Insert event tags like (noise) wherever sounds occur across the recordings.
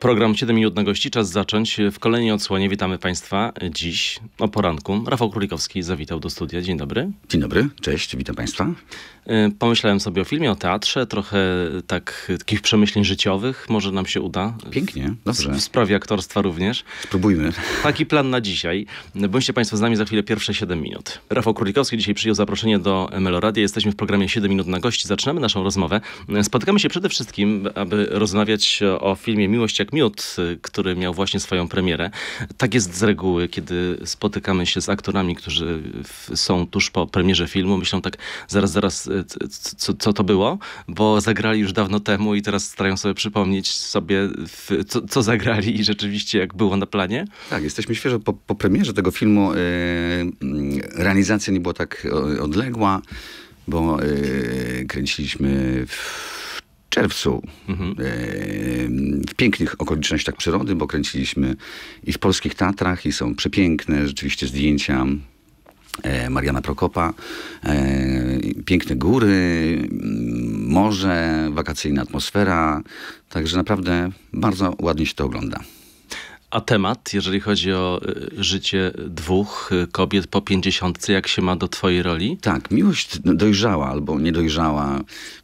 Program 7 minut na gości, czas zacząć. W kolejnej odsłonie witamy Państwa dziś o poranku. Rafał Królikowski zawitał do studia. Dzień dobry. Dzień dobry, cześć, witam Państwa. E, pomyślałem sobie o filmie, o teatrze, trochę tak, takich przemyśleń życiowych. Może nam się uda. Pięknie, dobrze. W, sprawie aktorstwa również. Spróbujmy. Taki plan na dzisiaj. Bądźcie Państwo z nami za chwilę pierwsze 7 minut. Rafał Królikowski dzisiaj przyjął zaproszenie do Meloradia. Jesteśmy w programie 7 minut na gości. Zaczynamy naszą rozmowę. E, spotykamy się przede wszystkim, aby rozmawiać o filmie Miłość jak jak miód, y, który miał właśnie swoją premierę. Tak jest z reguły, kiedy spotykamy się z aktorami, którzy są tuż po premierze filmu, myślą tak, zaraz, zaraz, y, co, co to było? Bo zagrali już dawno temu i teraz starają sobie przypomnieć sobie, co, co zagrali i rzeczywiście jak było na planie. Tak, jesteśmy świeżo po, po premierze tego filmu. Yy, realizacja nie była tak odległa, bo yy, kręciliśmy w czerwcu. Mhm. E, w pięknych okolicznościach przyrody, bo kręciliśmy i w polskich Tatrach i są przepiękne rzeczywiście zdjęcia e, Mariana Prokopa. E, piękne góry, morze, wakacyjna atmosfera. Także naprawdę bardzo ładnie się to ogląda. A temat, jeżeli chodzi o y, życie dwóch y, kobiet po pięćdziesiątce, jak się ma do twojej roli? Tak, miłość no, dojrzała albo niedojrzała.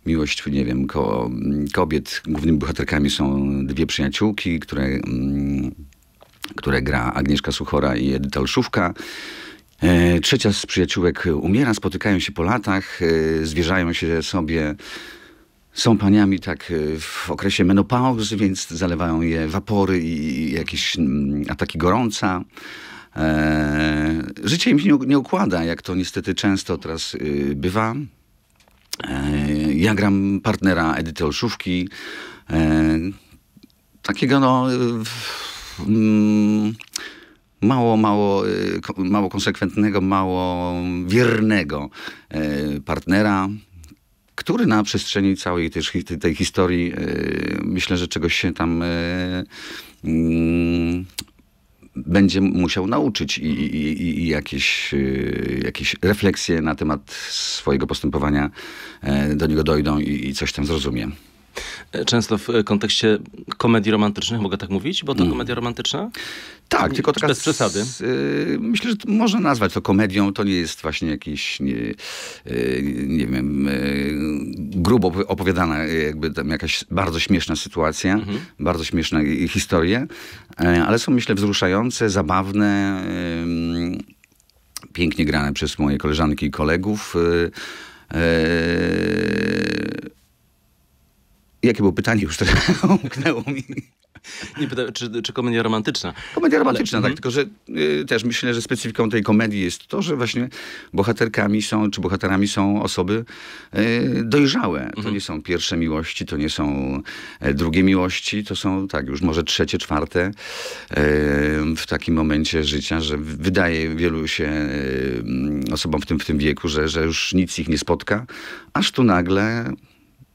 Miłość, nie wiem, ko kobiet. Głównymi bohaterkami są dwie przyjaciółki, które, mm, które gra Agnieszka Suchora i Edyta Olszówka. E, trzecia z przyjaciółek umiera, spotykają się po latach, e, zwierzają się sobie, są paniami tak e, w okresie menopauzy, więc zalewają je wapory i jakieś mm, ataki gorąca. Eee, życie im się nie, nie układa, jak to niestety często teraz yy, bywa. Eee, ja gram partnera Edyty Olszówki. Eee, takiego no... E, mm, mało, mało, mało konsekwentnego, mało wiernego partnera, który na przestrzeni całej tej, tej historii e, myślę, że czegoś się tam e, mm, będzie musiał nauczyć i, i, i, jakieś, e, jakieś refleksje na temat swojego postępowania do niego dojdą i, i coś tam zrozumie. Często w kontekście komedii romantycznych, mogę tak mówić, bo to mm. komedia romantyczna? Tak, tylko taka... Bez przesady. Y, myślę, że można nazwać to komedią. To nie jest właśnie jakiś, nie, y, nie wiem, y, grubo opowiadana jakby jakaś bardzo śmieszna sytuacja, mhm. bardzo śmieszne historie, ale są myślę wzruszające, zabawne, pięknie grane przez moje koleżanki i kolegów. Eee, Jakie było pytanie już teraz? (laughs) Umknęło mi. Nie pytałem, czy, czy komedia romantyczna. Komedia romantyczna, Ale, tak. Mhm. Tylko, że y, też myślę, że specyfiką tej komedii jest to, że właśnie bohaterkami są, czy bohaterami są osoby y, dojrzałe. To mhm. nie są pierwsze miłości, to nie są e, drugie miłości, to są tak już może trzecie, czwarte y, w takim momencie życia, że wydaje wielu się e, osobom w tym, w tym wieku, że, że już nic ich nie spotka, aż tu nagle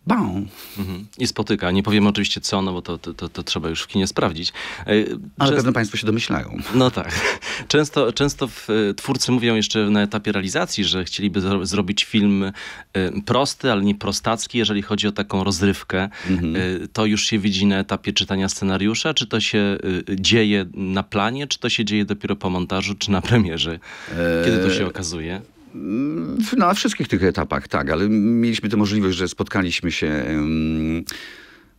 Bon. Mhm. I spotyka. Nie powiemy oczywiście co, no bo to, to, to, trzeba już w kinie sprawdzić. E, często... Ale pewnie Państwo się domyślają. No tak. (laughs) Często, często e, twórcy mówią jeszcze na etapie realizacji, że chcieliby zro zrobić film e, prosty, ale nie prostacki, jeżeli chodzi o taką rozrywkę. Mhm. To już się widzi na etapie czytania scenariusza? Czy to się dzieje na planie, czy to się dzieje dopiero po montażu, czy na premierze? Kiedy to się okazuje? No, na wszystkich tych etapach, tak, ale mieliśmy tę możliwość, że spotkaliśmy się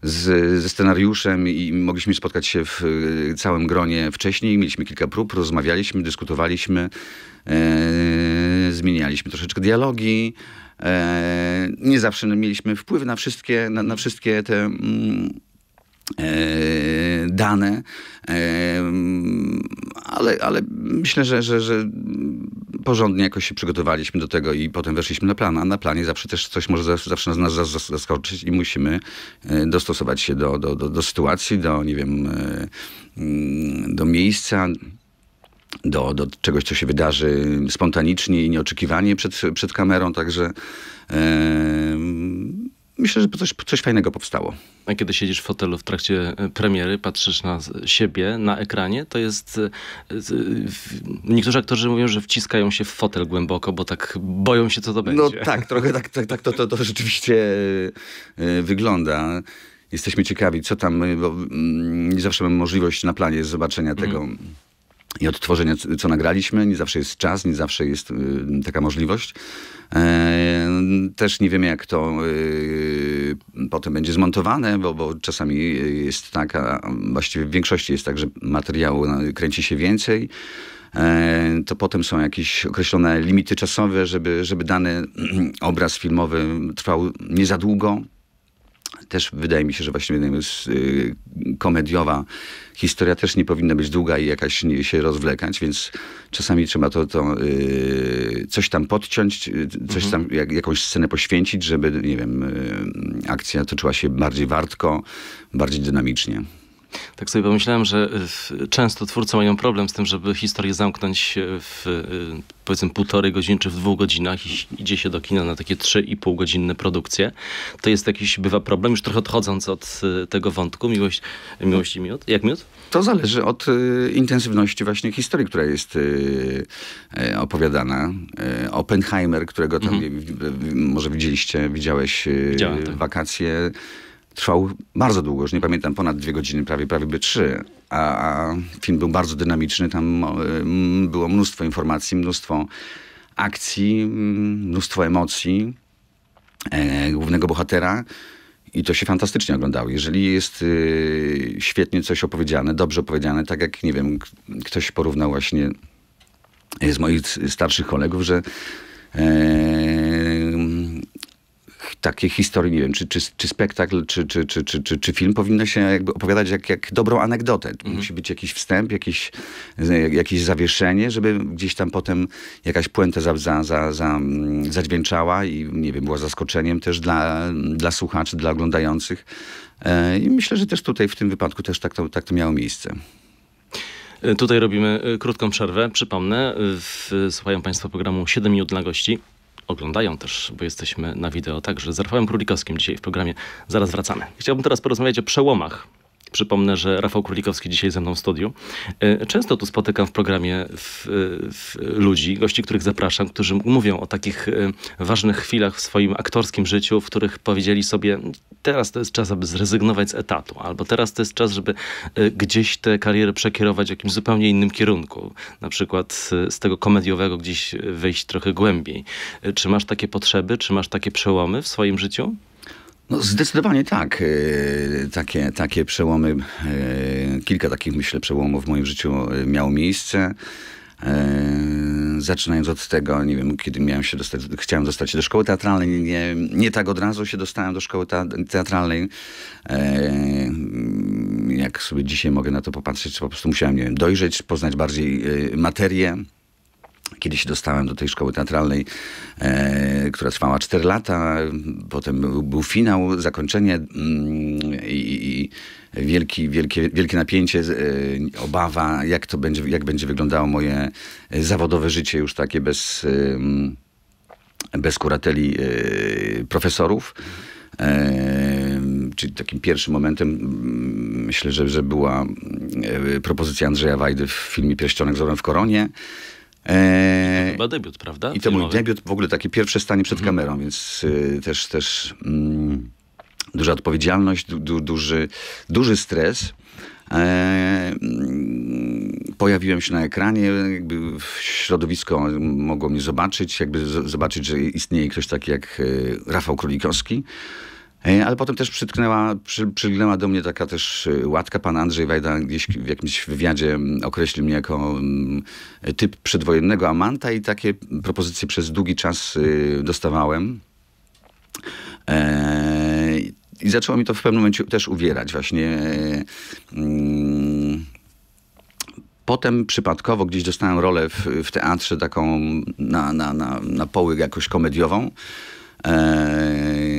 z, ze scenariuszem i mogliśmy spotkać się w e, całym gronie wcześniej. Mieliśmy kilka prób, rozmawialiśmy, dyskutowaliśmy, e, zmienialiśmy troszeczkę dialogi. E, nie zawsze mieliśmy wpływ na wszystkie, na, na wszystkie te. Mm, E, dane, e, ale, ale myślę, że, że, że porządnie jakoś się przygotowaliśmy do tego i potem weszliśmy na plan, a na planie zawsze też coś może zawsze nas zaskoczyć i musimy e, dostosować się do, do, do, do sytuacji, do, nie wiem, e, mm, do miejsca, do, do czegoś, co się wydarzy spontanicznie i nieoczekiwanie przed, przed kamerą, także myślę, że coś, coś fajnego powstało. A kiedy siedzisz w fotelu w trakcie e, premiery, patrzysz na siebie na ekranie, to jest. E, e, niektórzy aktorzy mówią, że wciskają się w fotel głęboko, bo tak boją się, co to będzie. No tak, trochę tak, tak, tak to, to, to rzeczywiście wygląda. Jesteśmy ciekawi, co tam. Mm, nie zawsze mamy możliwość na planie zobaczenia tego. Mm i odtworzenia, co nagraliśmy. Nie zawsze jest czas, nie zawsze jest taka możliwość. E, też nie wiemy, jak to e, potem będzie zmontowane, bo, bo czasami jest taka, właściwie w większości jest tak, że materiału kręci się więcej e, to potem są jakieś określone limity czasowe, żeby, żeby dany (clears throat) obraz filmowy trwał nie za długo też wydaje mi się, że właśnie jest y, komediowa historia też nie powinna być długa i jakaś nie, się rozwlekać, więc czasami trzeba to, to y, coś tam podciąć, y, coś tam, jak, jakąś scenę poświęcić, żeby, nie wiem, akcja toczyła się bardziej wartko, bardziej dynamicznie. Tak sobie pomyślałem, że e, często twórcy mają problem z tym, żeby historię zamknąć e, w e, powiedzmy półtorej godziny czy w dwóch godzinach i idzie się do kina na takie trzy i pół godzinne produkcje. To jest jakiś, bywa problem, już trochę odchodząc od tego wątku, miłość, miłość i miód. Jak miód? To zależy od intensywności właśnie historii, która jest opowiadana. Oppenheimer, którego tam mhm. może widzieliście, widziałeś Widziałem, tak. wakacje, trwał bardzo długo, już nie pamiętam, ponad dwie godziny, prawie, prawie by trzy. A, a film był bardzo dynamiczny, tam e, było mnóstwo informacji, mnóstwo akcji, mnóstwo emocji e, głównego bohatera. I to się fantastycznie oglądało. Jeżeli jest y, świetnie coś opowiedziane, dobrze opowiedziane, tak jak, nie wiem, ktoś porównał właśnie z moich starszych kolegów, że e, takie historie, nie wiem, czy, czy, czy spektakl, czy, czy, czy, czy, czy, czy film powinno się jakby opowiadać jak, jak dobrą anegdotę. Mhm. Musi być jakiś wstęp, jakieś, e, jakieś zawieszenie, żeby gdzieś tam potem jakaś puenta za, za, za, za, mm, zadźwięczała i nie wiem, była zaskoczeniem też dla, dla słuchaczy, dla oglądających. E, I myślę, że też tutaj w tym wypadku też tak to, tak to miało miejsce. E, tutaj robimy krótką przerwę. Przypomnę, w, słuchają Państwo programu 7 minut dla gości oglądają też, bo jesteśmy na wideo także. Z Rafałem Królikowskim dzisiaj w programie. Zaraz wracamy. Chciałbym teraz porozmawiać o przełomach Przypomnę, że Rafał Królikowski dzisiaj ze mną w studiu. E, często tu spotykam w programie w, w ludzi, gości, których zapraszam, którzy mówią o takich e, ważnych chwilach w swoim aktorskim życiu, w których powiedzieli sobie, teraz to jest czas, aby zrezygnować z etatu, albo teraz to jest czas, żeby e, gdzieś tę karierę przekierować w jakimś zupełnie innym kierunku. Na przykład z, z tego komediowego gdzieś wejść trochę głębiej. Czy masz takie potrzeby, czy masz takie przełomy w swoim życiu? No zdecydowanie tak. E, takie, takie przełomy, e, kilka takich myślę przełomów w moim życiu e, miało miejsce. Zaczynając od tego, nie wiem, kiedy miałem się dostać, chciałem dostać się do szkoły teatralnej, nie, nie tak od razu się dostałem do szkoły teatralnej. Jak sobie dzisiaj mogę na to popatrzeć, po prostu musiałem, nie wiem, dojrzeć, poznać bardziej materię kiedy się dostałem do tej szkoły teatralnej, e, która trwała 4 lata, potem był, był finał, zakończenie mm, i, i wielki, wielkie, wielkie napięcie, e, obawa, jak to będzie, jak będzie wyglądało moje zawodowe życie już takie bez, e, bez kurateli e, profesorów. E, czyli takim pierwszym momentem mm, myślę, że, że była propozycja Andrzeja Wajdy w filmie Pierścionek z w koronie. Eee, to chyba debiut, prawda? I to mój debiut, w ogóle takie pierwsze stanie przed mhm. kamerą, więc y, też, też mm, duża odpowiedzialność, du, du, duży, duży stres. Eee, pojawiłem się na ekranie, jakby środowisko mogło mnie zobaczyć, jakby zobaczyć, że istnieje ktoś taki jak y, Rafał Królikowski. E, ale potem też przytknęła, przy, przylgnęła do mnie taka też e, łatka. Pan Andrzej Wajda gdzieś w jakimś wywiadzie określił mnie jako typ przedwojennego amanta i takie propozycje przez długi czas e, dostawałem. I zaczęło mi to w pewnym momencie też uwierać właśnie. Mm, potem przypadkowo gdzieś dostałem rolę w, w teatrze taką na, na, na, na poły jakoś komediową. Eee,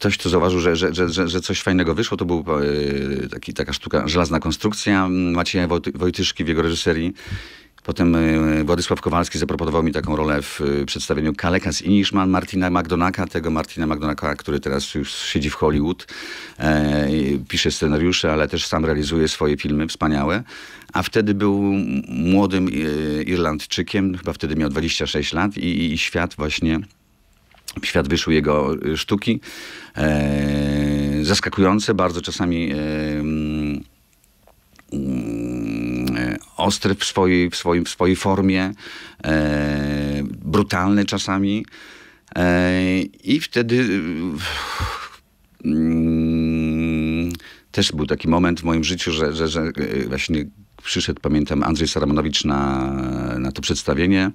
ktoś tu zauważył, że, że, że, że coś fajnego wyszło. To był e, taki, taka sztuka Żelazna Konstrukcja Macieja Wojtyszki w jego reżyserii. Potem e, Władysław Kowalski zaproponował mi taką rolę w e, przedstawieniu Kaleka z Inishman Martina McDonaka, tego Martina McDonaka, który teraz już siedzi w Hollywood, e, pisze scenariusze, ale też sam realizuje swoje filmy wspaniałe. A wtedy był młodym Irlandczykiem, chyba wtedy miał 26 lat i, i świat właśnie w świat wyszły jego y, sztuki. E, zaskakujące, bardzo czasami e, mm, e, ostre w swojej, w swoim, w swojej formie, e, brutalne czasami. E, I wtedy y, mm, też był taki moment w moim życiu, że, że, że właśnie przyszedł, pamiętam, Andrzej Saramonowicz na, na to przedstawienie.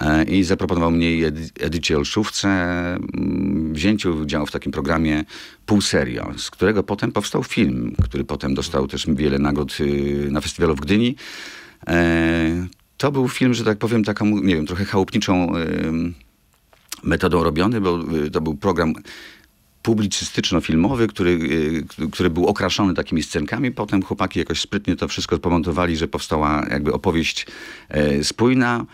E, i zaproponował mnie Edycie Olszówce mm, wzięciu udziału w takim programie Półserio, z którego potem powstał film, który potem dostał też wiele nagród y, na festiwalu w Gdyni. E, to był film, że tak powiem, taką, nie wiem, trochę chałupniczą metodą robiony, bo y, to był program publicystyczno-filmowy, który, y, który był okraszony takimi scenkami. Potem chłopaki jakoś sprytnie to wszystko spomontowali, że powstała jakby opowieść e, spójna.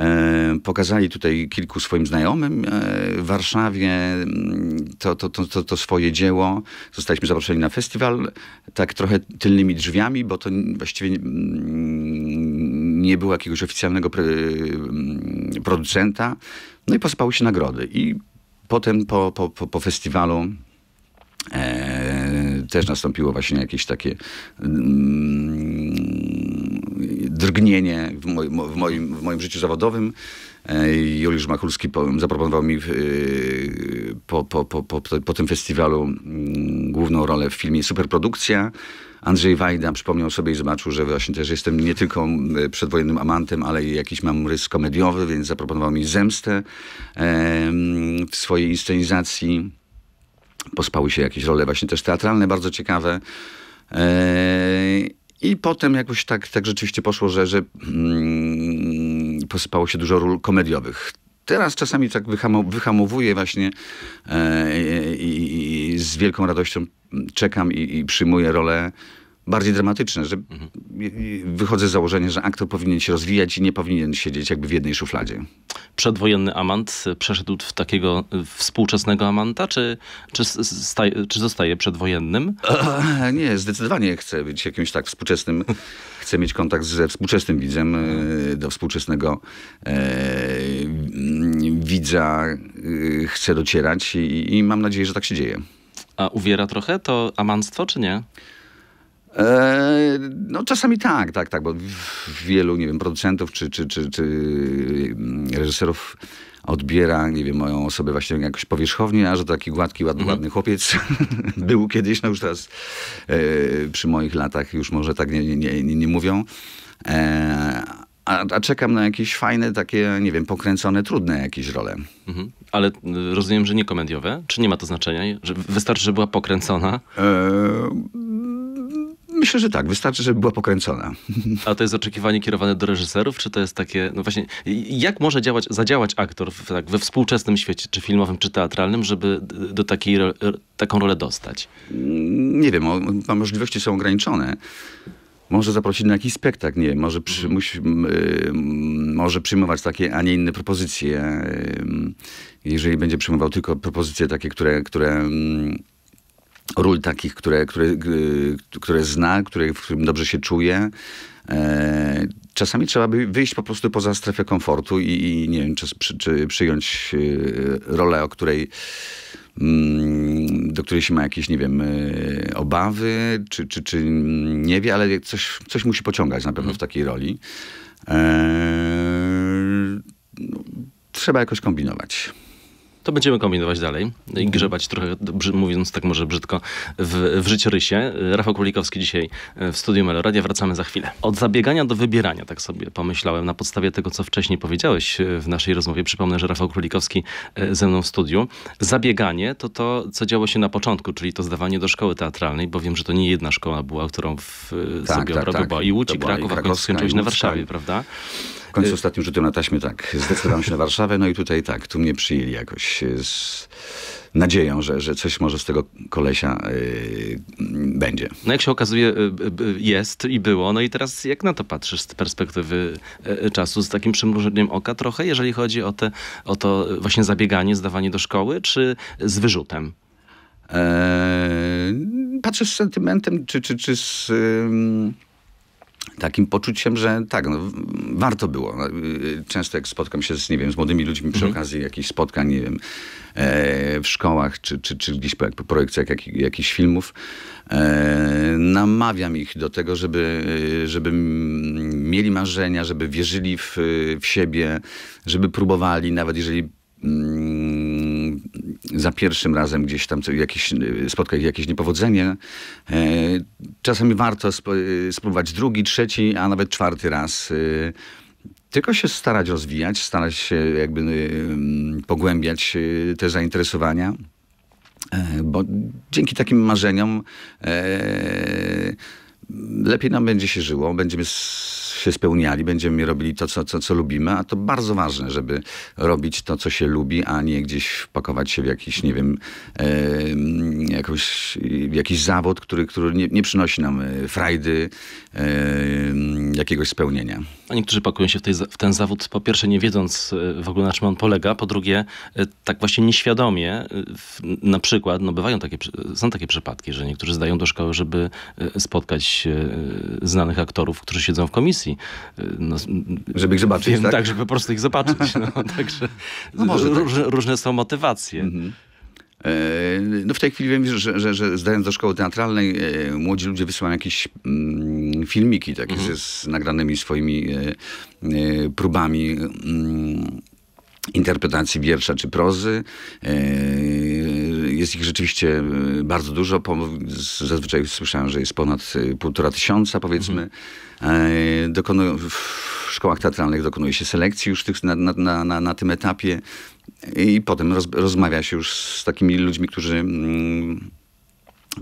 E, pokazali tutaj kilku swoim znajomym e, w Warszawie mm, to, to, to, to, swoje dzieło. Zostaliśmy zaproszeni na festiwal, tak trochę tylnymi drzwiami, bo to właściwie mm, nie było jakiegoś oficjalnego mm, producenta. No i posypały się nagrody. I potem po, po, po, po festiwalu e, też nastąpiło właśnie jakieś takie mm, drgnienie w, moj, w, moim, w moim życiu zawodowym. E, Juliusz Machulski zaproponował mi e, po, po, po, po, tym festiwalu mm, główną rolę w filmie Superprodukcja. Andrzej Wajda przypomniał sobie i zobaczył, że właśnie też jestem nie tylko przedwojennym amantem, ale i jakiś mam rys komediowy, więc zaproponował mi zemstę e, w swojej inscenizacji. Pospały się jakieś role właśnie też teatralne, bardzo ciekawe. I potem jakoś tak, tak rzeczywiście poszło, że, że mm, posypało się dużo ról komediowych. Teraz czasami tak wyhamowuję właśnie e, i, i, z wielką radością czekam i, i przyjmuję rolę bardziej dramatyczne, że mhm. wychodzę z założenia, że aktor powinien się rozwijać i nie powinien siedzieć jakby w jednej szufladzie. Przedwojenny Amant przeszedł w takiego współczesnego Amanta, czy, czy, staje, czy zostaje przedwojennym? E, nie, zdecydowanie chcę być jakimś tak współczesnym. (laughs) Chcę mieć kontakt ze współczesnym widzem, e, do współczesnego e, widza e, chcę docierać i, i mam nadzieję, że tak się dzieje. A uwiera trochę to amanstwo, czy nie? E, no czasami tak, tak, tak, bo wielu, nie wiem, producentów czy, czy, czy, czy mm, reżyserów odbiera, nie wiem, moją osobę właśnie jakoś powierzchownie, a że taki gładki, ładny, mhm. ładny chłopiec (laughs) był kiedyś, no już teraz e, przy moich latach już może tak nie, nie, nie, nie mówią. E, a, a, czekam na jakieś fajne, takie, nie wiem, pokręcone, trudne jakieś role. Mhm. Ale y, rozumiem, że nie komediowe? Czy nie ma to znaczenia? Że wystarczy, że była pokręcona? Myślę, że tak. Wystarczy, żeby była pokręcona. A to jest oczekiwanie kierowane do reżyserów, czy to jest takie, no właśnie, jak może działać, zadziałać aktor w, tak, we współczesnym świecie, czy filmowym, czy teatralnym, żeby do takiej, taką rolę dostać? Nie wiem, o, możliwości są ograniczone. Może zaprosić na jakiś spektakl, nie może, przy, mhm. musi, y, może przyjmować takie, a nie inne propozycje. Y, jeżeli będzie przyjmował tylko propozycje takie, które, które y, ról takich, które, które, które zna, które, w którym dobrze się czuje. E, czasami trzeba by wyjść po prostu poza strefę komfortu i, i nie wiem, czy, czy przyjąć e, rolę, o której mm, do której się ma jakieś, nie wiem, e, obawy, czy, czy, czy nie wie, ale coś, coś musi pociągać na pewno w mhm. takiej roli. Eee, trzeba jakoś kombinować to będziemy kombinować dalej i mhm. grzebać trochę, mówiąc tak może brzydko, w, w życiorysie. Rafał Kulikowski dzisiaj e, w Studiu Meloradia. Wracamy za chwilę. Od zabiegania do wybierania, tak sobie pomyślałem, na podstawie tego, co wcześniej powiedziałeś e, w naszej rozmowie. Przypomnę, że Rafał Królikowski e, ze mną w studiu. Zabieganie to to, co działo się na początku, czyli to zdawanie do szkoły teatralnej, bo wiem, że to nie jedna szkoła była, którą w tak, sobie tak, tak. i Łódź, i Kraków, a skończyłeś na Warszawie, tak. prawda? W końcu ostatnim rzutem na taśmie, tak, zdecydowałem się na Warszawę, no i tutaj tak, tu mnie przyjęli jakoś z nadzieją, że, że coś może z tego kolesia yy, będzie. No jak się okazuje, y, y, y, jest i było. No i teraz jak na to patrzysz z perspektywy czasu, z takim przymrużeniem oka trochę, jeżeli chodzi o, te, o to właśnie zabieganie, zdawanie do szkoły, czy z wyrzutem? Eee, patrzę z sentymentem, czy, czy, czy z... Yy takim poczuciem, że tak, no, warto było. No, y, często jak spotkam się z, nie wiem, z młodymi ludźmi przy mhm. okazji jakichś spotkań, nie wiem, e, w szkołach czy, czy, czy gdzieś po, po projekcjach jak, jakichś filmów, e, namawiam ich do tego, żeby, żeby mieli marzenia, żeby wierzyli w, w siebie, żeby próbowali, nawet jeżeli mm, za pierwszym razem gdzieś tam jakieś, y, spotka jakieś niepowodzenie. E, czasami warto y, spróbować drugi, trzeci, a nawet czwarty raz. Y, tylko się starać rozwijać, starać się jakby mm, pogłębiać te zainteresowania. E, bo dzięki takim marzeniom e, lepiej nam będzie się żyło, będziemy się spełniali, będziemy robili to, co, co, co lubimy, a to bardzo ważne, żeby robić to, co się lubi, a nie gdzieś wpakować się w jakiś, nie wiem, e, jakiś zawód, który, który nie, nie przynosi nam e, frajdy, e, jakiegoś spełnienia. A niektórzy pakują się w, tej, w, ten zawód po pierwsze nie wiedząc e, w ogóle na czym on polega, po drugie e, tak właśnie nieświadomie, na przykład, no bywają takie, są takie przypadki, że niektórzy zdają do szkoły, żeby spotkać znanych aktorów, którzy siedzą w komisji, stacji. Y, no, żeby ich zobaczyć, wiem, tak? tak? żeby po prostu ich zobaczyć. No, (laughs) także no może, tak. różne, są motywacje. Mhm. E, no w tej chwili wiem, że, że, że zdając do szkoły teatralnej, e, młodzi ludzie wysyłają jakieś mm, filmiki takie mhm. z nagranymi swoimi e, próbami mm, interpretacji wiersza czy prozy. Jest ich rzeczywiście y, bardzo dużo. Zazwyczaj słyszałem, że jest ponad y, półtora tysiąca, powiedzmy. E, dokonują, w szkołach teatralnych dokonuje się selekcji już tych, na, na, na, na tym etapie i potem roz, rozmawia się już z takimi ludźmi, którzy... Mm,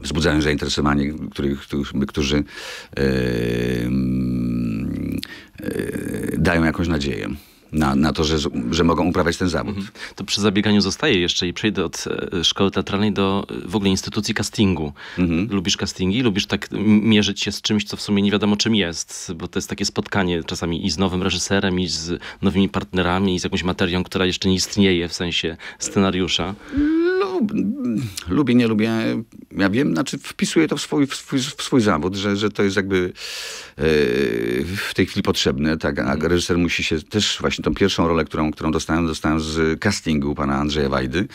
wzbudzają zainteresowanie, których, którzy yy, yy, dają jakąś nadzieję na, na to, że, że mogą uprawiać ten zawód. Mhm. To przy zabieganiu zostaję jeszcze i przejdę od e, szkoły teatralnej do e, w ogóle instytucji castingu. Mhm. Lubisz castingi? Lubisz tak mierzyć się z czymś, co w sumie nie wiadomo czym jest, bo to jest takie spotkanie czasami i z nowym reżyserem, i z nowymi partnerami, i z jakąś materią, która jeszcze nie istnieje w sensie scenariusza. Lub, lubię, nie lubię. Ja wiem, znaczy wpisuję to w swój, w swój, w swój zawód, że, że to jest jakby w tej chwili potrzebne. Tak, a mhm. reżyser musi się też właśnie tą pierwszą rolę, którą, którą dostałem, dostałem z castingu pana Andrzeja Wajdy.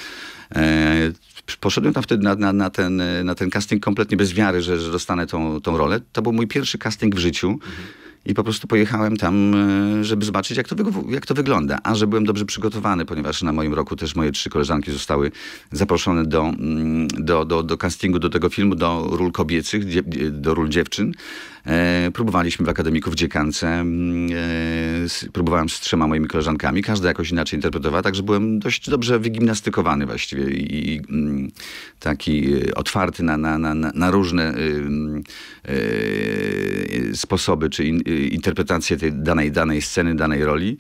E, poszedłem tam wtedy na, na, na, ten, na ten casting kompletnie bez wiary, że, że dostanę tą, tą rolę. To był mój pierwszy casting w życiu. Mhm i po prostu pojechałem tam, e, żeby zobaczyć, jak to, jak to wygląda. A że byłem dobrze przygotowany, ponieważ na moim roku też moje trzy koleżanki zostały zaproszone do, mm, do, do, do castingu, do tego filmu, do ról kobiecych, e, do ról dziewczyn. E, próbowaliśmy w akademiku w dziekance. Mm, e, z, próbowałem z trzema moimi koleżankami. Każda jakoś inaczej interpretowała, także byłem dość dobrze wygimnastykowany właściwie i, i mm, taki e, otwarty na, na, na, na różne y, y, sposoby czy in, Y, interpretację tej danej, danej sceny, danej roli.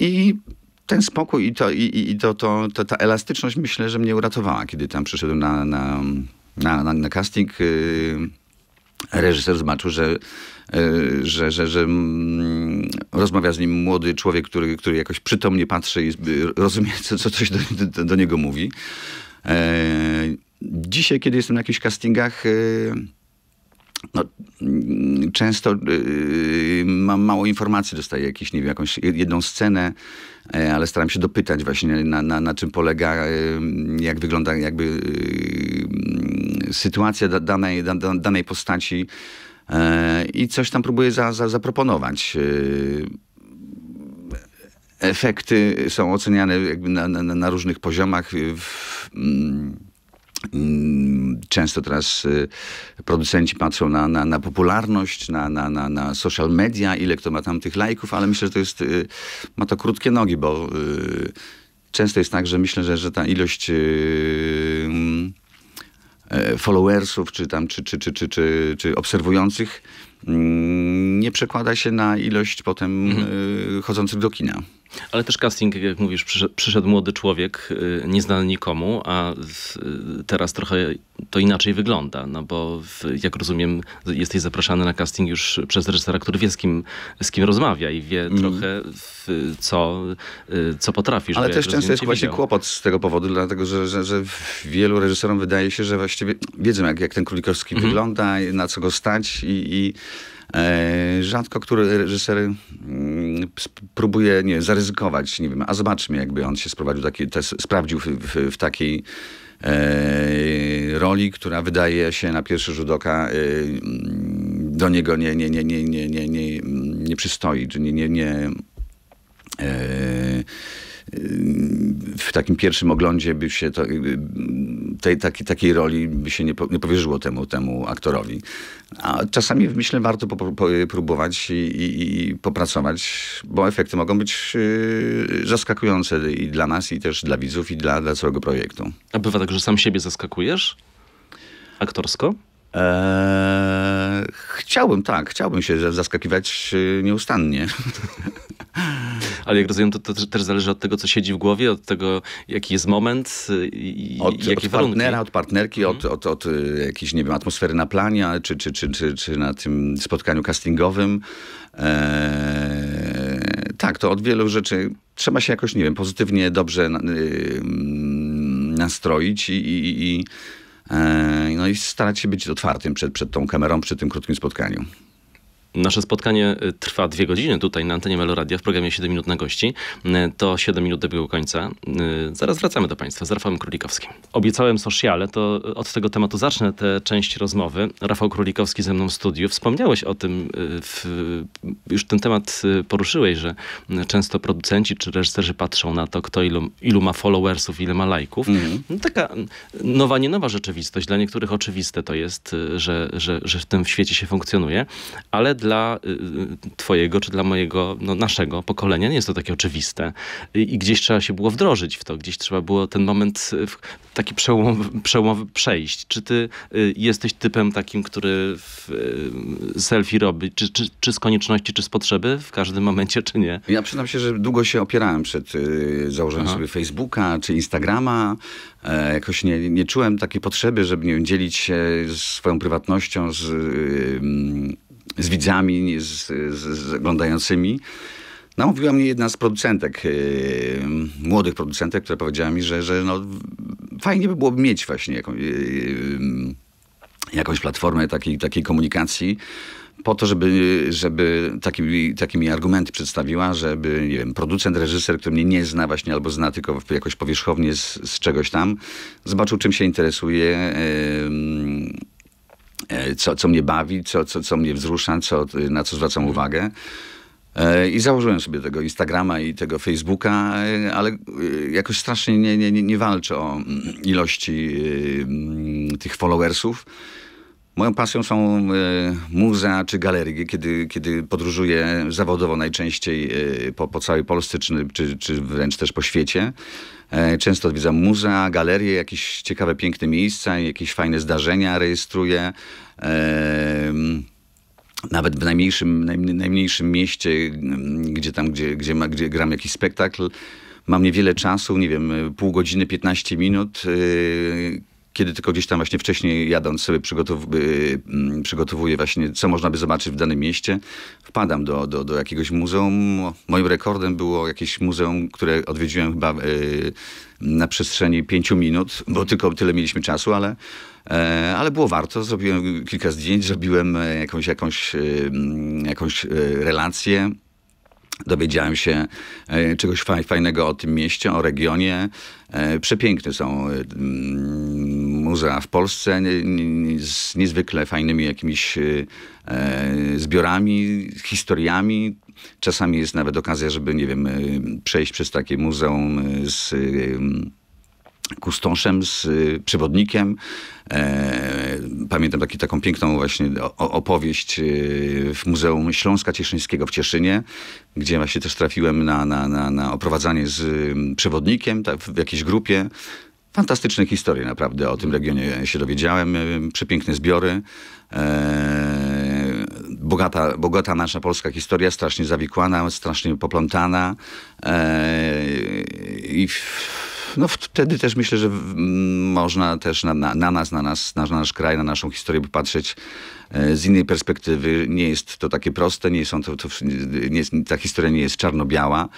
I ten spokój i, to, i, i to, to, to, ta elastyczność myślę, że mnie uratowała, kiedy tam przyszedłem na, na, na, na, na casting. Y, reżyser zobaczył, że, że, że, że mm, rozmawia z nim młody człowiek, który, który jakoś przytomnie patrzy i rozumie, co, co coś do, do, do niego mówi. E, dzisiaj, kiedy jestem na jakichś castingach, y, no, mm, często y, mam mało informacji, dostaję jakieś, nie wiem, jakąś jedną scenę, e, ale staram się dopytać właśnie na, na, na czym polega, e, jak wygląda jakby y, mm, sytuacja danej, danej postaci e, i coś tam próbuję za, za, zaproponować. Efekty są oceniane jakby na, na, na różnych poziomach. W, w, mm, Mm, często teraz y, producenci patrzą na, na, na popularność, na, na, na, na social media, ile kto ma tam tych lajków, ale myślę, że to jest, y, ma to krótkie nogi, bo y, często jest tak, że myślę, że, że ta ilość followersów, czy tam, czy, czy, czy, czy, czy, czy obserwujących mm, nie przekłada się na ilość potem mhm. chodzących do kina. Ale też casting, jak mówisz, przyszedł młody człowiek, y, nieznany nikomu, a y, teraz trochę to inaczej wygląda, no bo jak rozumiem, jesteś zapraszany na casting już przez reżysera, który wie z kim, z kim rozmawia i wie mm. trochę co, y, co potrafisz. Ale też często jest właśnie kłopot z tego powodu, dlatego że, że, że, wielu reżyserom wydaje się, że właściwie wiedzą jak, jak ten Królikowski mm wygląda, na co go stać i, i E, rzadko który reżyser mm, próbuje nie zaryzykować, nie wiem, a zobaczmy, jakby on się sprowadził, taki, te, sprawdził w, w, w takiej e, roli, która wydaje się na pierwszy rzut oka e, do niego nie, nie, nie, nie, nie, nie, nie, nie przystoi, czy nie, nie, nie e, w takim pierwszym oglądzie by się to, tej, taki, takiej roli by się nie, po, nie powierzyło temu, temu aktorowi. A czasami myślę warto po, po, próbować i, i, i, popracować, bo efekty mogą być yy, zaskakujące i dla nas, i też dla widzów, i dla, dla całego projektu. A bywa tak, że sam siebie zaskakujesz aktorsko? Eee, chciałbym, tak. Chciałbym się zaskakiwać yy, nieustannie. (laughs) ale jak rozumiem, to, to, też zależy od tego, co siedzi w głowie, od tego, jaki jest moment y, i, od, jakie od warunki. partnera, od partnerki, mhm. od, od, od y, jakiejś, nie wiem, atmosfery na planie, czy, czy, czy, czy, czy na tym spotkaniu castingowym. Eee, tak, to od wielu rzeczy trzeba się jakoś, nie wiem, pozytywnie, dobrze yy, nastroić i, i, i eee, no i starać się być otwartym przed, przed tą kamerą, przy tym krótkim spotkaniu. Nasze spotkanie y, trwa dwie godziny tutaj na antenie Meloradia w programie 7 minut na gości. Y, to 7 minut dobiegło końca. Y, zaraz wracamy do Państwa z Rafałem Królikowskim. Obiecałem sociale, to od tego tematu zacznę tę część rozmowy. Rafał Królikowski ze mną w studiu. Wspomniałeś o tym, w, już ten temat poruszyłeś, że często producenci czy reżyserzy patrzą na to, kto ilu, ilu ma followersów, ile ma lajków. Mhm. No, taka nowa, nie nowa rzeczywistość. Dla niektórych oczywiste to jest, że, że, że w tym świecie się funkcjonuje, ale dla y, y, twojego czy dla mojego, no naszego pokolenia nie jest to takie oczywiste. I gdzieś trzeba się było wdrożyć w to, gdzieś trzeba było ten moment y, taki przełom, przełomowy przejść. Czy ty jesteś typem takim, który selfie robi, czy, czy, czy, z konieczności, czy z potrzeby w każdym momencie, czy nie? Ja przyznam się, że długo się opierałem przed założeniem Aha. sobie Facebooka czy Instagrama. E, jakoś nie, nie czułem takiej potrzeby, żeby nie wiem, dzielić się swoją prywatnością z mm, z widzami, z, z, oglądającymi. Namówiła no, mnie jedna z producentek, yy, młodych producentek, która powiedziała mi, że, że no, fajnie by było mieć właśnie jaką, yy, jakąś platformę takiej, takiej komunikacji, po to, żeby, żeby taki, taki mi przedstawiła, żeby, nie wiem, producent, reżyser, który mnie nie zna właśnie, albo zna tylko jakoś powierzchownie z, z czegoś tam, zobaczył, czym się interesuje, E, co, co mnie bawi, co, co, co mnie wzrusza, co, na co zwracam uwagę. E, I założyłem sobie tego Instagrama i tego Facebooka, e, ale jakoś strasznie nie, nie, nie, nie walczę o mm, ilości mm, tych followersów. Moją pasją są muzea czy galerie, kiedy, kiedy podróżuję zawodowo najczęściej po, po całej Polsce, czy, czy, czy wręcz też po świecie. E, często odwiedzam muzea, galerie, jakieś ciekawe, piękne miejsca, jakieś fajne zdarzenia rejestruję. E, nawet w najmniejszym, najmniejszym mieście, mm, gdzie tam, gdzie, gdzie, ma, gdzie gram jakiś spektakl, mam niewiele czasu, nie wiem, pół godziny, 15 minut. E, kiedy tylko gdzieś tam właśnie wcześniej jadąc sobie przygotow y, mm, przygotowuję właśnie, co można by zobaczyć w danym mieście, wpadam do, do, do jakiegoś muzeum. Moim rekordem było jakieś muzeum, które odwiedziłem chyba y, na przestrzeni pięciu minut, bo tylko tyle mieliśmy czasu, ale, e, ale było warto. Zrobiłem kilka zdjęć, zrobiłem e, jakąś, jakąś, y, mm, jakąś e, relację dowiedziałem się czegoś fajnego o tym mieście, o regionie. Przepiękne są mm, muzea w Polsce z niezwykle fajnymi jakimiś e, zbiorami, historiami. Czasami jest nawet okazja, żeby, nie wiem, e, przejść przez takie muzeum e, z kustoszem, z przewodnikiem. Pamiętam taki, taką piękną właśnie opowieść w Muzeum Śląska Cieszyńskiego w Cieszynie, gdzie właśnie też trafiłem na, na, na, na oprowadzanie z przewodnikiem tak, w jakiejś grupie. Fantastyczne historie naprawdę o tym regionie się dowiedziałem. Przepiękne zbiory. E, bogata, bogata nasza polska historia, strasznie zawikłana, strasznie poplątana. E, I no wtedy też myślę, że można też na, na, na nas, na, nas na, nasz kraj, na naszą historię popatrzeć e, z innej perspektywy. Nie jest to takie proste, nie są to, to nie ta historia nie jest czarno-biała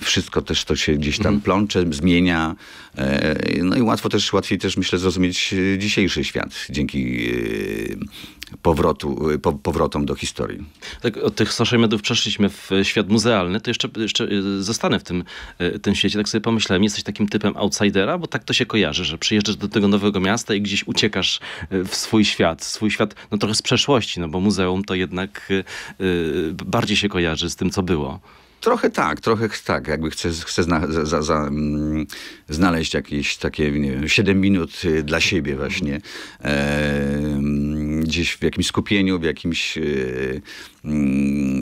wszystko też to się gdzieś tam mhm. plącze, zmienia. E, no i łatwo też, łatwiej też myślę zrozumieć e, dzisiejszy świat dzięki e, powrotu, powrotom do historii. Tak, od tych social mediów przeszliśmy w świat muzealny, to jeszcze, jeszcze zostanę w tym, tym świecie. Tak sobie pomyślałem, jesteś takim typem outsidera, bo tak to się kojarzy, że przyjeżdżasz do tego nowego miasta i gdzieś uciekasz w swój świat. Swój świat, no trochę z przeszłości, no bo muzeum to jednak bardziej się kojarzy z tym, co było. Trochę tak, trochę tak. Jakby chcę, chcę zna, za, za, mm, znaleźć jakieś takie, nie wiem, 7 minut y, dla siebie właśnie. E, gdzieś w jakimś skupieniu, w jakimś e,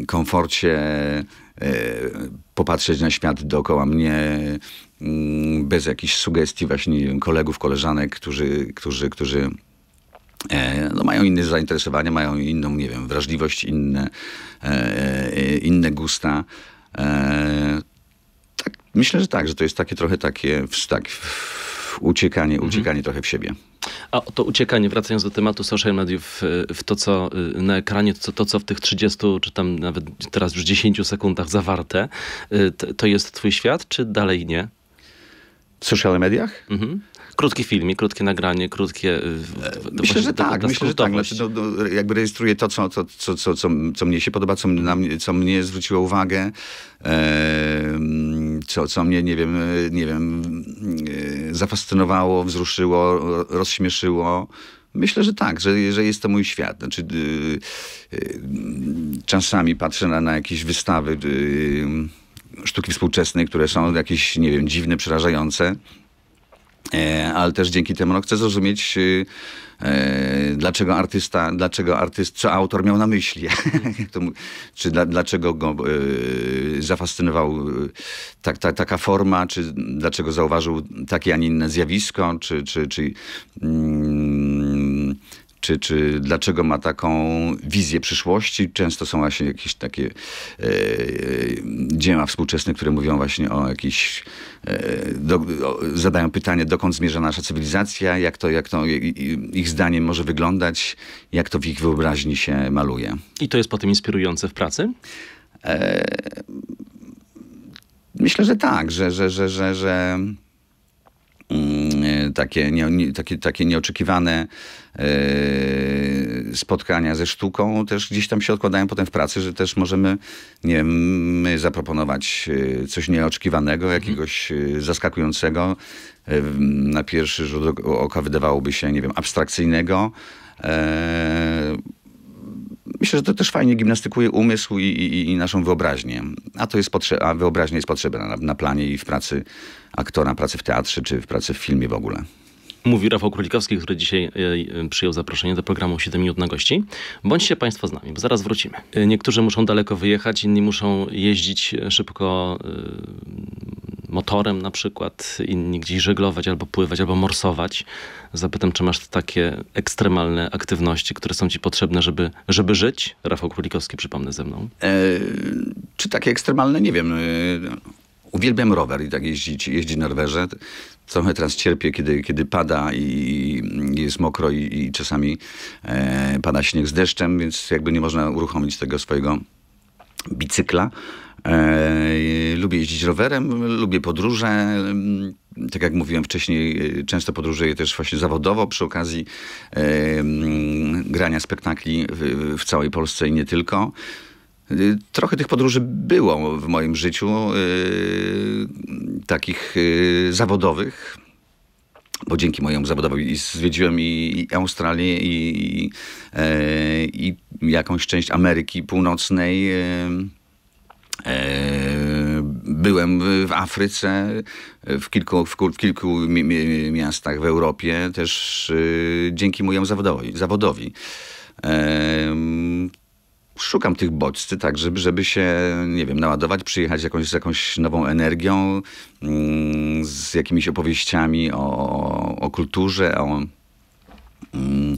komforcie e, popatrzeć na świat dookoła mnie mm, bez jakichś sugestii właśnie wiem, kolegów, koleżanek, którzy, którzy, którzy e, no mają inne zainteresowania, mają inną, nie wiem, wrażliwość, inne, e, e, inne gusta. E, tak, myślę, że tak, że to jest takie trochę takie w, tak, w uciekanie, mhm. uciekanie trochę w siebie. A to uciekanie, wracając do tematu social mediów, e, w to co e, na ekranie, to, to co w tych 30 czy tam nawet teraz już 10 sekundach zawarte, to jest twój świat, czy dalej nie? W social mediach? Mhm. Krótki filmik, krótkie nagranie, krótkie... Y, e, tak, myślę, że tak, myślę, że tak. Znaczy, no, no, jakby rejestruję to, co, to co, co, co, co mnie się podoba, co, na, co mnie zwróciło uwagę, e, co, co mnie, nie wiem, e, nie wiem, e, zafascynowało, wzruszyło, rozśmieszyło. Myślę, że tak, że, że jest to mój świat. Znaczy, yy, czasami patrzę na, na jakieś wystawy sztuki współczesnej, które są jakieś, nie wiem, dziwne, przerażające. E, ale też dzięki temu no, chcę zrozumieć, y, e, dlaczego artysta, dlaczego artyst, co autor miał na myśli, (laughs) to, czy dla, dlaczego go e, zafascynował e, tak, ta, taka forma, czy dlaczego zauważył takie, a nie inne zjawisko, czy, czy, czy mm, czy, czy dlaczego ma taką wizję przyszłości. Często są właśnie jakieś takie e, dzieła współczesne, które mówią właśnie o jakiś, e, do, o, zadają pytanie, dokąd zmierza nasza cywilizacja, jak to, jak to ich zdaniem może wyglądać, jak to w ich wyobraźni się maluje. I to jest potem inspirujące w pracy? E, myślę, że tak, że, że, że, że, że mm, takie, nie, takie, takie nieoczekiwane e, spotkania ze sztuką też gdzieś tam się odkładają potem w pracy, że też możemy, nie wiem, my zaproponować e, coś nieoczekiwanego, mhm. jakiegoś e, zaskakującego. Na pierwszy rzut oka wydawałoby się, nie wiem, abstrakcyjnego. Myślę, że to też fajnie gimnastykuje umysł i, i, i naszą wyobraźnię. A to jest potrze- a wyobraźnia jest potrzebna na, na planie i w pracy aktora, pracy w teatrze czy w pracy w filmie w ogóle. Mówi Rafał Królikowski, który dzisiaj e, e, przyjął zaproszenie do programu 7 minut na gości. Bądźcie Państwo z nami, bo zaraz wrócimy. E, niektórzy muszą daleko wyjechać, inni muszą jeździć szybko motorem na przykład, inni gdzieś żeglować albo pływać, albo morsować. Zapytam, czy masz takie ekstremalne aktywności, które są ci potrzebne, żeby, żeby żyć? Rafał Królikowski, przypomnę ze mną. E, czy takie ekstremalne? Nie wiem. Uwielbiam rower i tak jeździć, jeździć na rowerze. Trochę teraz cierpię, kiedy, kiedy pada i jest mokro i, i czasami e, pada śnieg z deszczem, więc jakby nie można uruchomić tego swojego bicykla. E, lubię jeździć rowerem, lubię podróże. Tak jak mówiłem wcześniej, e, często podróżuję też właśnie zawodowo przy okazji e, grania spektakli w, w całej Polsce i nie tylko. Y, trochę tych podróży było w moim życiu, y, takich y, zawodowych, bo dzięki mojemu zawodowi zwiedziłem i, Australię, i, i, jakąś część Ameryki Północnej. Byłem w Afryce, w kilku, w, kilku miastach w Europie, też dzięki mojemu zawodowi. zawodowi szukam tych bodźcy tak, żeby, żeby się, nie wiem, naładować, przyjechać jakąś, z jakąś nową energią, mm, z jakimiś opowieściami o, o kulturze, mm,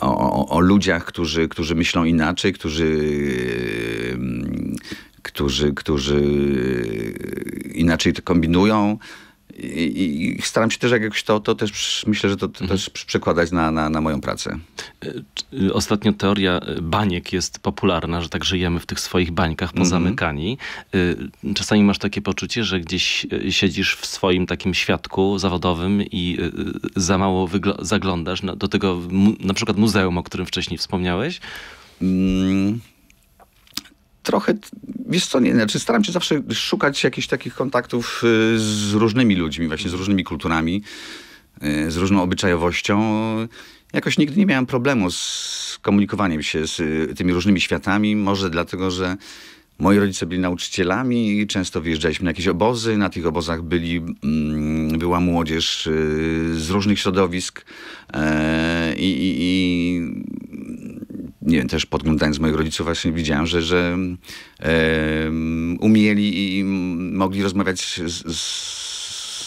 o, o, o ludziach, którzy, którzy myślą inaczej, którzy mm, którzy, którzy inaczej to kombinują i, i staram się też jak jakoś to, to też myślę, że to, to mhm. też przekładać na, na, na, moją pracę. E, y, ostatnio teoria e, baniek jest popularna, że tak żyjemy w tych swoich bańkach mhm. pozamykani. Mhm. Czasami masz takie poczucie, że gdzieś siedzisz w swoim takim świadku zawodowym i za mało zaglądasz do tego na przykład muzeum, o którym wcześniej wspomniałeś? Mm, trochę, wiesz co, nie, znaczy staram się zawsze szukać jakichś takich kontaktów y, z różnymi ludźmi, właśnie z różnymi kulturami, y, z różną obyczajowością. Jakoś nigdy nie miałem problemu z komunikowaniem się z y, tymi różnymi światami, może dlatego, że moi rodzice byli nauczycielami i często wyjeżdżaliśmy na jakieś obozy. Na tych obozach byli, mm, była młodzież z różnych środowisk e, i, i, i nie wiem, też podglądając moich rodziców właśnie widziałem, że, że umieli i mogli rozmawiać z, z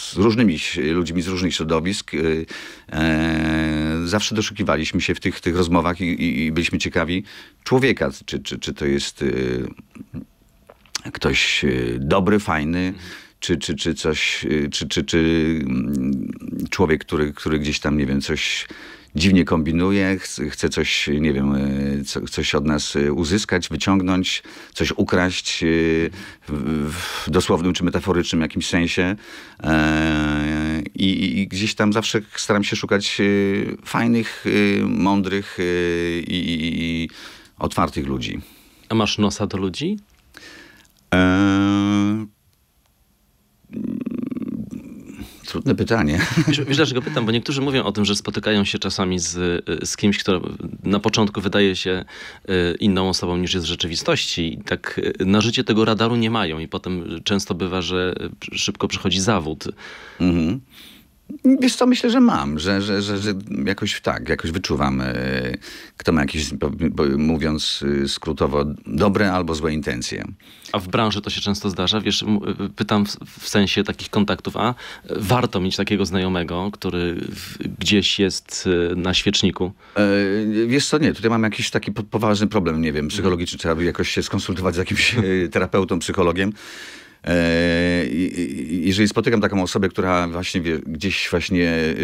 z różnymi ludźmi z różnych środowisk. Y, e, zawsze doszukiwaliśmy się w tych, tych rozmowach i, i byliśmy ciekawi człowieka, czy, czy, czy to jest y, ktoś y, dobry, fajny, czy, czy, czy coś, czy, czy, czy mm, człowiek, który, który gdzieś tam, nie wiem, coś dziwnie kombinuje, chce coś, nie wiem, e, coś od nas e, uzyskać, wyciągnąć, coś ukraść e, w dosłownym czy metaforycznym jakimś sensie. I, i gdzieś tam zawsze staram się szukać fajnych, mądrych i, i otwartych ludzi. A masz nosa do ludzi? Trudne pytanie. (laughs) Wiesz, dlaczego pytam? Bo niektórzy mówią o tym, że spotykają się czasami z, y, z kimś, kto na początku wydaje się y, inną osobą niż jest w rzeczywistości. I tak y, na życie tego radaru nie mają i potem często bywa, że szybko przychodzi zawód. Mhm. Wiesz co, myślę, że mam, że, że, że, że jakoś tak, jakoś wyczuwam, yy, kto ma jakieś, bo, bo, mówiąc e, skrótowo, dobre albo złe intencje. A w branży to się często zdarza? Wiesz, pytam w, w sensie takich kontaktów, a warto mieć takiego znajomego, który w, gdzieś jest yy, na świeczniku? wiesz co, nie, tutaj mam jakiś taki poważny problem, nie wiem, psychologiczny, trzeba by jakoś się skonsultować z jakimś terapeutą, psychologiem. E, jeżeli spotykam taką osobę, która właśnie wie, gdzieś właśnie e,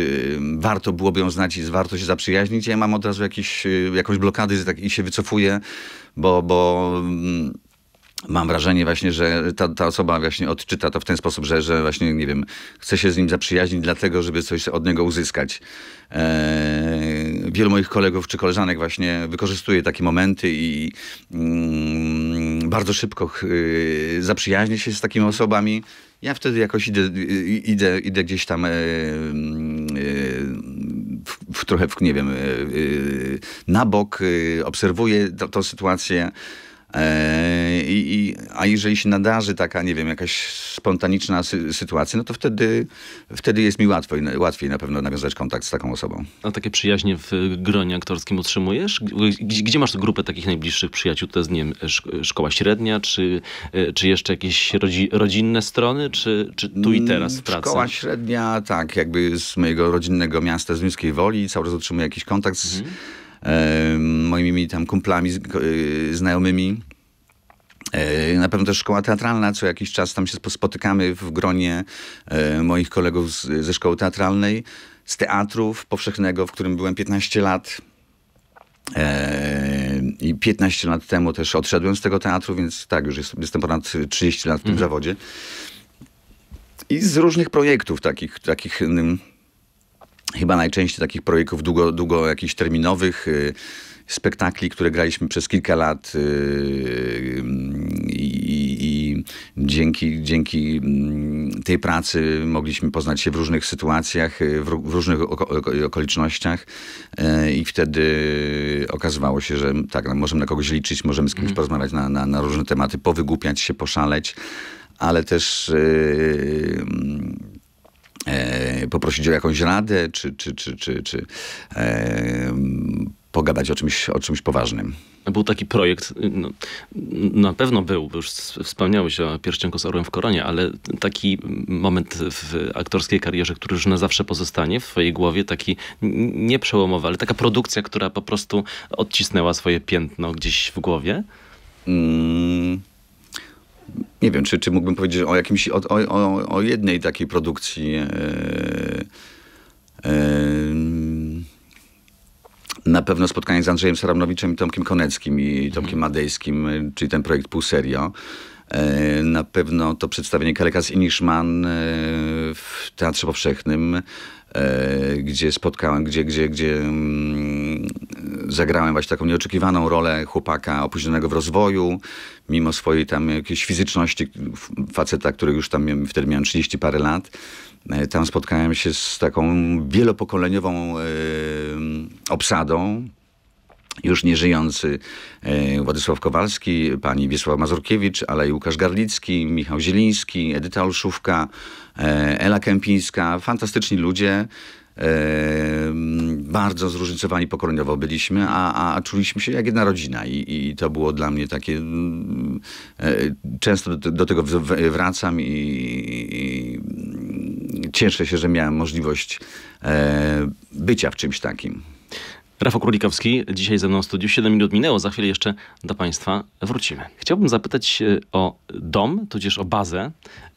warto byłoby ją znać i warto się zaprzyjaźnić, ja mam od razu jakiś, e, jakąś blokadę tak, i się wycofuję, bo, bo mm, mam wrażenie właśnie, że ta, ta osoba właśnie odczyta to w ten sposób, że, że właśnie, nie wiem, chce się z nim zaprzyjaźnić dlatego, żeby coś od niego uzyskać. Eee, wielu moich kolegów czy koleżanek właśnie wykorzystuje takie momenty i mm, bardzo szybko y, zaprzyjaźnia zaprzyjaźnię się z takimi osobami. Ja wtedy jakoś idę, idę, idę gdzieś tam y, y, w, w, trochę, w, nie wiem, na bok, obserwuję tę sytuację. Eee, I, a jeżeli się nadarzy taka, nie wiem, jakaś spontaniczna sy sytuacja, no to wtedy, wtedy jest mi łatwiej, łatwiej na pewno nawiązać kontakt z taką osobą. A takie przyjaźnie w gronie aktorskim utrzymujesz? Gdzie, gdzie masz grupę takich najbliższych przyjaciół? To jest, nie wiem, szkoła średnia, czy, e, czy jeszcze jakieś rodzi rodzinne strony, czy, czy tu i teraz w mm, pracy? Szkoła średnia, tak, jakby z mojego rodzinnego miasta, z Miejskiej Woli, cały czas utrzymuję jakiś kontakt z, mhm moimi tam kumplami, y, znajomymi. E, na pewno też szkoła teatralna, co jakiś czas tam się spotykamy w gronie e, moich kolegów z, ze szkoły teatralnej, z teatrów powszechnego, w którym byłem 15 lat. E, I 15 lat temu też odszedłem z tego teatru, więc tak, już jest, jestem ponad 30 lat w tym mhm. zawodzie. I z różnych projektów takich, takich mm, chyba najczęściej takich projektów długo, długo jakichś terminowych, y, spektakli, które graliśmy przez kilka lat i, y, y, i dzięki, dzięki mm, tej pracy mogliśmy poznać się w różnych sytuacjach, w, różnych okolicznościach i wtedy okazywało się, że tak, no, możemy na kogoś liczyć, możemy z kimś mm. porozmawiać na, na, na różne tematy, powygłupiać się, poszaleć ale też yy, E, poprosić o jakąś radę, czy, czy, czy, czy, czy e, pogadać o czymś, o czymś poważnym. Był taki projekt, y, no, na pewno był, bo już wspomniałeś o pierścionku z orłem w koronie, ale taki moment w aktorskiej karierze, który już na zawsze pozostanie w twojej głowie, taki nieprzełomowy, ale taka produkcja, która po prostu odcisnęła swoje piętno gdzieś w głowie? Mm nie wiem, czy, czy mógłbym powiedzieć o jakimś, o, o, o jednej takiej produkcji e, e, na pewno spotkanie z Andrzejem Saramnowiczem i Tomkiem Koneckim i mhm. Tomkiem Madejskim, e, czyli ten projekt Pół Serio. E, na pewno to przedstawienie Kalekas z Niszman e, w Teatrze Powszechnym E, gdzie spotkałem, gdzie, gdzie, gdzie mm, zagrałem właśnie taką nieoczekiwaną rolę chłopaka opóźnionego w rozwoju, mimo swojej tam jakiejś fizyczności faceta, który już tam wtedy miałem 30 parę lat. E, tam spotkałem się z taką wielopokoleniową e, obsadą, już nieżyjący e, Władysław Kowalski, pani Wiesława Mazurkiewicz, ale i Łukasz Garlicki, Michał Zieliński, Edyta Olszówka, e, Ela Kępińska. Fantastyczni ludzie. E, bardzo zróżnicowani pokoleniowo byliśmy, a, a, czuliśmy się jak jedna rodzina, i, i to było dla mnie takie. Mm, często do, do tego wracam i, i, cieszę się, że miałem możliwość bycia w czymś takim. Rafał Królikowski, dzisiaj ze mną w studiu. 7 minut minęło, za chwilę jeszcze do Państwa wrócimy. Chciałbym zapytać o dom, tudzież o bazę,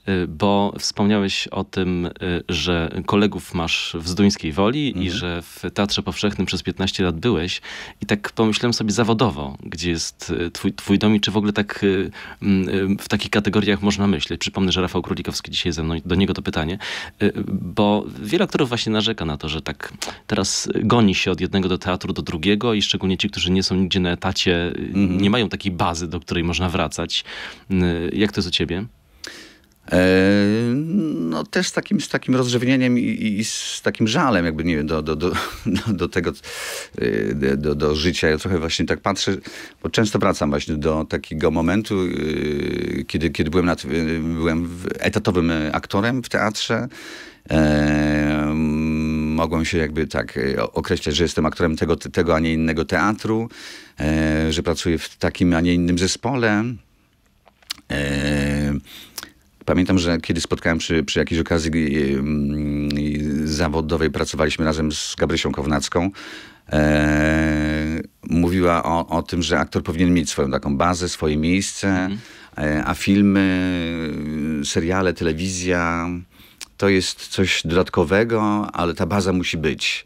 Y, bo wspomniałeś o tym, y, że kolegów masz w Zduńskiej Woli mhm. i że w Teatrze Powszechnym przez 15 lat byłeś. I tak pomyślałem sobie zawodowo, gdzie jest y, twój, twój dom i czy w ogóle tak mm, w takich kategoriach można myśleć. Przypomnę, że Rafał Królikowski dzisiaj ze mną, do niego to pytanie, bo wiele aktorów właśnie narzeka na to, że tak teraz goni się od jednego do teatru do drugiego i szczególnie ci, którzy nie są nigdzie na etacie, mhm. nie mają takiej bazy, do której można wracać. Jak to jest u ciebie? E, no też z takim, z takim rozrzewnieniem i, i, z takim żalem jakby, nie wiem, do, do, do, (laughs) do tego, e, do, do życia. Ja trochę właśnie tak patrzę, bo często wracam właśnie do takiego momentu, e, kiedy, kiedy byłem, nad, byłem etatowym aktorem w teatrze. mogłem się jakby tak określać, że jestem aktorem tego, tego a nie innego teatru, że pracuję w takim, a nie innym zespole. Pamiętam, że kiedy spotkałem przy, przy jakiejś okazji y, y, y, zawodowej, pracowaliśmy razem z Gabrysią Kownacką, e, mówiła o, o tym, że aktor powinien mieć swoją taką bazę, swoje miejsce, mhm. e, a filmy, seriale, telewizja to jest coś dodatkowego, ale ta baza musi być.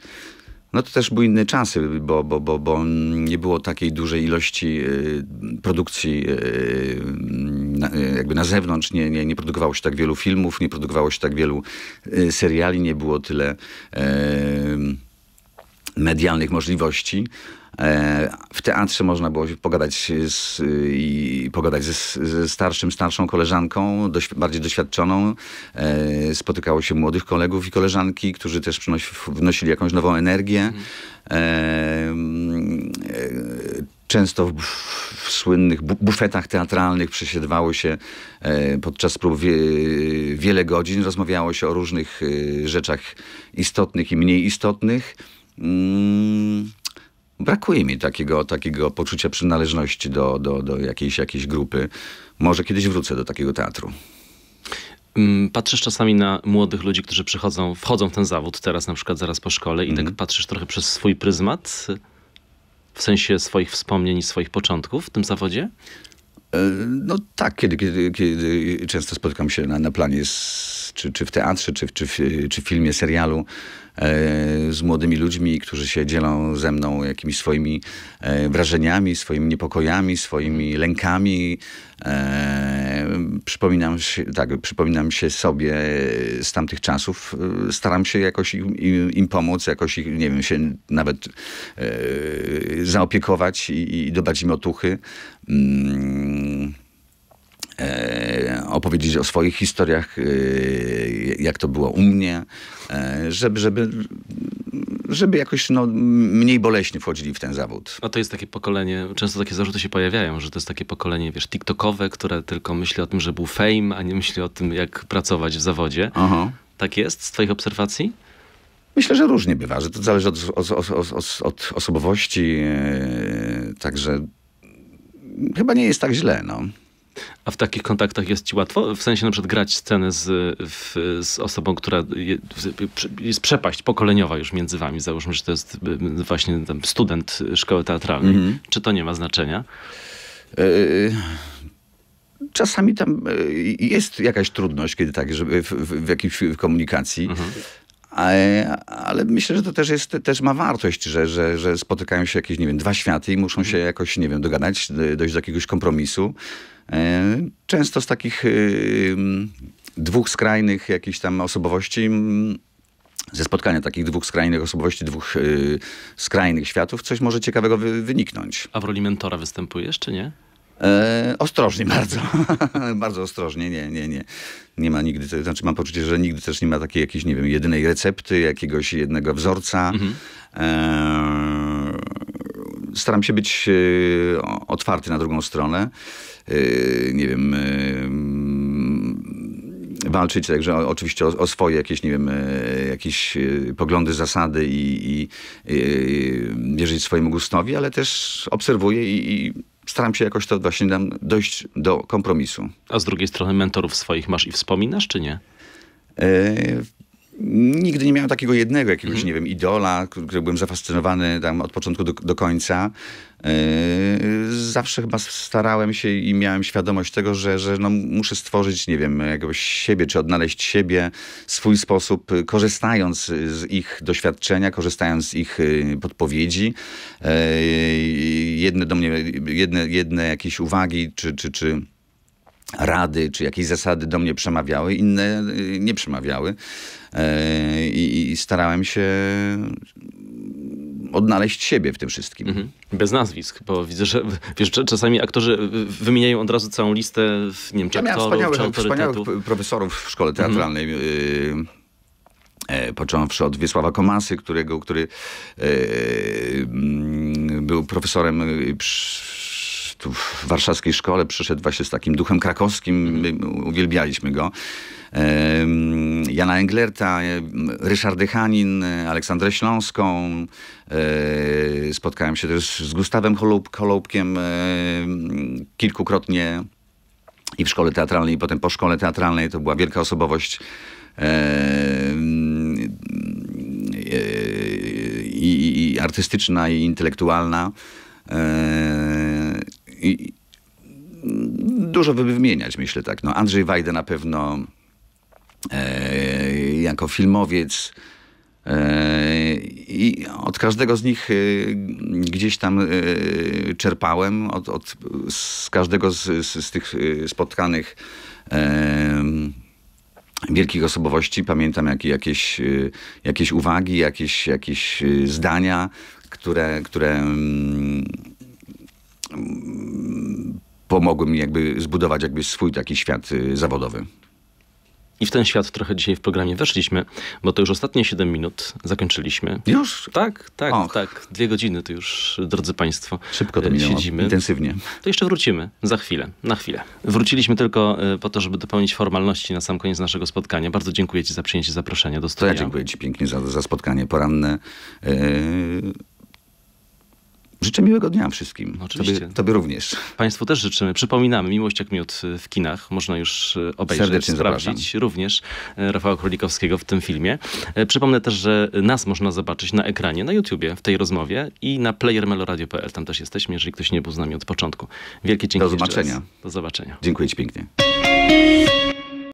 No to też były inne czasy, bo, bo, bo, bo nie było takiej dużej ilości y, produkcji y, na, y, jakby na zewnątrz, nie, nie, nie produkowało się tak wielu filmów, nie produkowało się tak wielu seriali, nie było tyle medialnych możliwości. E, w teatrze można było pogadać z, i pogadać ze, ze starszym, starszą koleżanką, dość, bardziej doświadczoną. E, spotykało się młodych kolegów i koleżanki, którzy też przynosi, wnosili jakąś nową energię. Mhm. E, często w, w, słynnych bufetach teatralnych przesiedziwało się podczas prób wie, wiele godzin, rozmawiało się o różnych rzeczach istotnych i mniej istotnych. Mm brakuje mi takiego, takiego poczucia przynależności do, do, do jakiejś, jakiejś grupy. Może kiedyś wrócę do takiego teatru. Mm, patrzysz czasami na młodych ludzi, którzy przychodzą, wchodzą w ten zawód teraz na przykład zaraz po szkole i mm. tak mhm. patrzysz trochę przez swój pryzmat, w sensie swoich wspomnień i swoich początków w tym zawodzie? E, no tak, kiedy, kiedy, kiedy często spotykam się na, na planie, z, czy, czy w teatrze, czy, czy, w, czy w filmie, serialu, E, z młodymi ludźmi, którzy się dzielą ze mną jakimiś swoimi e, wrażeniami, swoimi niepokojami, swoimi mhm. lękami. E, przypominam się, tak, przypominam się sobie z tamtych czasów. Staram się jakoś im, im pomóc, jakoś ich, nie wiem, się nawet zaopiekować i, i dodać im otuchy. Mm. E, opowiedzieć o swoich historiach, e, jak to było u mnie, e, żeby, żeby, żeby jakoś no, mniej boleśnie wchodzili w ten zawód. A no to jest takie pokolenie, często takie zarzuty się pojawiają, że to jest takie pokolenie, wiesz, tiktokowe, które tylko myśli o tym, że był fame, a nie myśli o tym, jak pracować w zawodzie. Aha. Tak jest z twoich obserwacji? Myślę, że różnie bywa, że to zależy od, od, od, od osobowości, także chyba nie jest tak źle, no. A w takich kontaktach jest ci łatwo? W sensie na przykład grać scenę z, w, z osobą, która je, jest przepaść pokoleniowa już między wami. Załóżmy, że to jest y, y, właśnie student szkoły teatralnej. Mm -hmm. Czy to nie ma znaczenia? E, e, czasami tam e, jest jakaś trudność, kiedy tak, żeby w, w, w jakiejś komunikacji, mhm. Ale myślę, że to też, jest, też ma wartość, że, że, że spotykają się jakieś, nie wiem, dwa światy i muszą się jakoś, nie wiem, dogadać, dojść do jakiegoś kompromisu. E, często z takich y, dwóch skrajnych jakichś tam osobowości ze spotkania takich dwóch skrajnych osobowości, dwóch y, skrajnych światów, coś może ciekawego wyniknąć. A w roli mentora występujesz, czy nie? E, ostrożnie bardzo. (laughs) bardzo ostrożnie, nie, nie, nie nie ma nigdy, to znaczy mam poczucie, że nigdy też nie ma takiej jakiejś, nie wiem, jedynej recepty, jakiegoś jednego wzorca. Mhm. E, staram się być e, otwarty na drugą stronę. E, nie wiem e, walczyć także o, oczywiście o, o, swoje jakieś, nie wiem, e, jakieś poglądy, zasady i, i, wierzyć swojemu gustowi, ale też obserwuję i, i staram się jakoś to właśnie tam dojść do kompromisu. A z drugiej strony mentorów swoich masz i wspominasz, czy nie? E, nigdy nie miałem takiego jednego jakiegoś, mhm. nie wiem, idola, którego byłem zafascynowany tam od początku do, do końca. Yy, zawsze chyba starałem się i miałem świadomość tego, że, że no muszę stworzyć, nie wiem, jakiegoś siebie, czy odnaleźć siebie, swój sposób, y, korzystając z ich doświadczenia, korzystając z ich y, podpowiedzi. Yy, jedne do mnie, jedne, jedne jakieś uwagi, czy, czy, czy rady czy jakieś zasady do mnie przemawiały, inne y, nie przemawiały. E, I, i starałem się odnaleźć siebie w tym wszystkim. Mhm. Bez nazwisk, bo widzę, że wiesz, czasami aktorzy wymieniają od razu całą listę w Niemczech. wiem, ja wspaniałych, wspaniałych profesorów w szkole mhm. teatralnej. Mhm. Począwszy od Wiesława Komasy, którego, który e, był profesorem y, przy, tu w warszawskiej szkole przyszedł właśnie z takim duchem krakowskim, uwielbialiśmy go. Jana Englerta, e, Ryszard Hanin, Aleksandrę Śląską. E, spotkałem się też z Gustawem Holub, Holubkiem e, kilkukrotnie i w szkole teatralnej, i potem po szkole teatralnej. To była wielka osobowość. i artystyczna, i intelektualna i, dużo by wymieniać, myślę tak. No, Andrzej Wajda na pewno e, jako filmowiec e, i od każdego z nich e, gdzieś tam e, czerpałem, od, od, z każdego z, z, z tych e, spotkanych e, wielkich osobowości. Pamiętam jak, jakieś, jakieś uwagi, jakieś, jakieś zdania, które, które mm, pomogły mi jakby zbudować jakby swój taki świat y, zawodowy. I w ten świat trochę dzisiaj w programie weszliśmy, bo to już ostatnie 7 minut zakończyliśmy. Już? Tak, tak, Och. tak. Dwie godziny to już, drodzy Państwo. Szybko to e, minęło, siedzimy. intensywnie. To jeszcze wrócimy za chwilę, na chwilę. Wróciliśmy tylko e, po to, żeby dopełnić formalności na sam koniec naszego spotkania. Bardzo dziękuję Ci za przyjęcie zaproszenia do studia. To ja dziękuję Ci pięknie za, za spotkanie poranne. Yy Życzę miłego dnia wszystkim. No, oczywiście. Tobie, tobie, również. Państwu też życzymy. Przypominamy, Miłość jak miód w kinach. Można już e, obejrzeć, Serdecznie sprawdzić. Zapraszam. Również e, Rafała Królikowskiego w tym filmie. E, przypomnę też, że nas można zobaczyć na ekranie, na YouTubie w tej rozmowie i na playermeloradio.pl. Tam też jesteśmy, jeżeli ktoś nie był z nami od początku. Wielkie dzięki. Do zobaczenia. Do zobaczenia. Dziękuję ci pięknie.